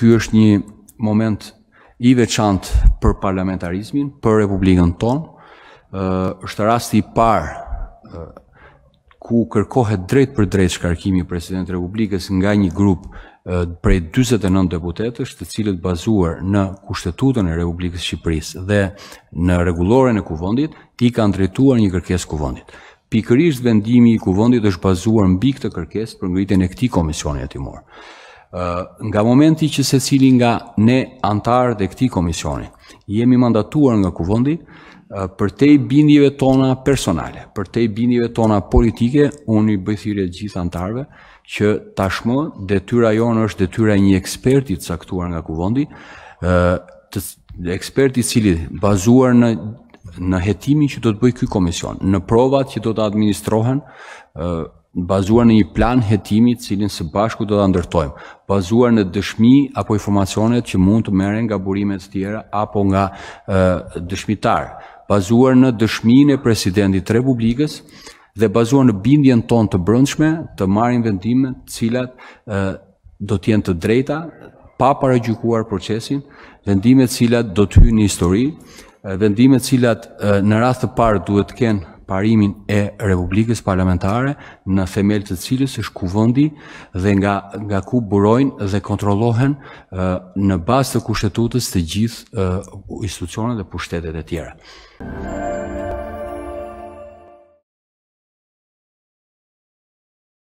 ky është një moment i veçantë për parlamentarizmin, për Republikën tonë. Ë është rasti i parë ku kërkohet drejt për drejt shkarkimi i Presidentit të Republikës nga një grup uh, prej 49 deputetësh, të cilët bazuar në Kushtetutën e Republikës së Shqipërisë dhe në rregulloren e kuvendit, i kanë drejtuar një kërkesë kuvendit. Pikërisht vendimi i kuvendit është bazuar mbi këtë kërkesë për ngritjen e këtij komisioni hetimor nga momenti që se cili nga ne antarë dhe këti komisioni, jemi mandatuar nga kuvëndi për te i bindjive tona personale, për te i bindjive tona politike, unë i bëjthire gjithë antarëve, që tashmë detyra jonë është detyra një ekspertit saktuar nga kuvëndi, ekspertit cili bazuar në në hetimin që do të bëjë ky komision, në provat që do të administrohen, bazuar në një plan hetimi të cilin së bashku do të ndërtojmë, bazuar në dëshmi apo informacionet që mund të merren nga burimet tjera apo nga uh, dëshmitar, bazuar në dëshminë e presidentit të Republikës dhe bazuar në bindjen tonë të brendshme të marrim vendime të cilat uh, do të jenë të drejta pa paragjykuar procesin, vendime të cilat do të hyjnë në histori, vendime të cilat në rast të parë duhet të kenë parimin e Republikës Parlamentare në themel të cilës është kuvëndi dhe nga, nga ku burojnë dhe kontrolohen uh, në bas të kushtetutës të gjithë uh, institucionet dhe pushtetet e tjera.